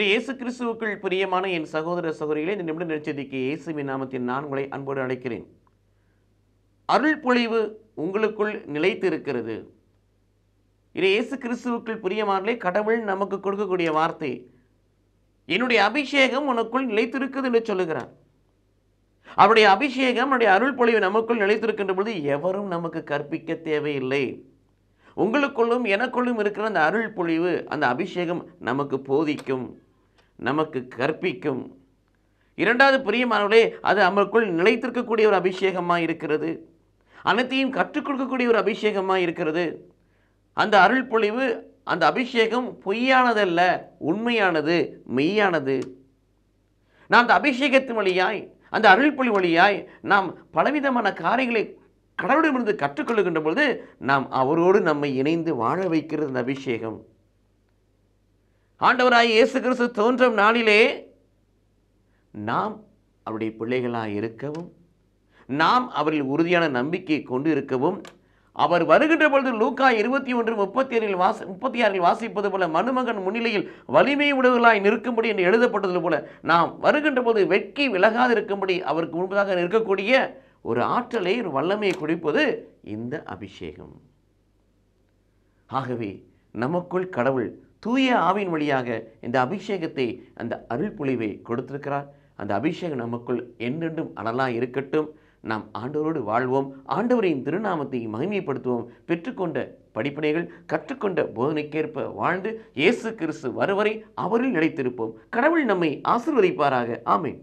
இயேசு கிறிஸ்துவுக்குள் பிரியமான என் சகோதர சகோதரிகளை இந்த நிமிட நெச்சதிக்கு இயேசுவின் நாமத்தின் நான் உங்களை அன்போடு அழைக்கிறேன் அருள் பொழிவு உங்களுக்குள் நிலைத்து இருக்கிறது இது இயேசு கிறிஸ்துவுக்குள் பிரியமானே கடவுள் நமக்கு கொடுக்கக்கூடிய வார்த்தை என்னுடைய அபிஷேகம் உனக்குள் நிலைத்திருக்குது என்று சொல்லுகிறார் அவருடைய அபிஷேகம் அவருடைய அருள் பொழிவு நமக்குள் நிலைத்திருக்கின்ற பொழுது எவரும் நமக்கு கற்பிக்க தேவையில்லை உங்களுக்குள்ளும் எனக்குள்ளும் இருக்கிற அந்த அருள் பொழிவு அந்த அபிஷேகம் நமக்கு போதிக்கும் நமக்கு கற்பிக்கும் இரண்டாவது பிரியமானவர்களே அது நமக்குள் நிலைத்திருக்கக்கூடிய ஒரு அபிஷேகமாக இருக்கிறது அனைத்தையும் கற்றுக் கொடுக்கக்கூடிய ஒரு அபிஷேகமாக இருக்கிறது அந்த அருள் பொழிவு அந்த அபிஷேகம் பொய்யானதல்ல உண்மையானது மெய்யானது நான் அந்த அபிஷேகத்தின் வழியாய் அந்த அருள்பொழி வழியாய் நாம் பலவிதமான காரியங்களை கடவுளிடமிருந்து கற்றுக்கொள்ளுகின்ற பொழுது நாம் அவரோடு நம்மை இணைந்து வாழ வைக்கிறது அபிஷேகம் ஆண்டவராய் இயேசு கிறிஸ்து தோன்றும் நாளிலே நாம் அவருடைய பிள்ளைகளாக இருக்கவும் நாம் அவரில் உறுதியான நம்பிக்கை கொண்டு இருக்கவும் அவர் வருகின்ற பொழுது லூக்கா இருபத்தி ஒன்று முப்பத்தி ஏழில் வாசி முப்பத்தி ஆறில் வாசிப்பது போல மனுமகன் முன்னிலையில் வலிமை உடவுகளாய் நிற்கும்படி என்று எழுதப்பட்டது போல நாம் வருகின்ற போது வெட்கி விலகாது இருக்கும்படி அவருக்கு முன்பதாக நிற்கக்கூடிய ஒரு ஆற்றலை ஒரு வல்லமையை குடிப்பது இந்த அபிஷேகம் ஆகவே நமக்குள் கடவுள் தூய ஆவின் வழியாக இந்த அபிஷேகத்தை அந்த அருள் பொழிவை கொடுத்திருக்கிறார் அந்த அபிஷேகம் நமக்குள் என்றென்றும் அனலாக இருக்கட்டும் நாம் ஆண்டவரோடு வாழ்வோம் ஆண்டவரின் திருநாமத்தை மகிமைப்படுத்துவோம் பெற்றுக்கொண்ட படிப்பினைகள் கற்றுக்கொண்ட போதனைக்கேற்ப வாழ்ந்து இயேசு கிறிஸ்து வருவரை அவரில் நிலைத்திருப்போம் கடவுள் நம்மை ஆசிர்வதிப்பாராக ஆமேன்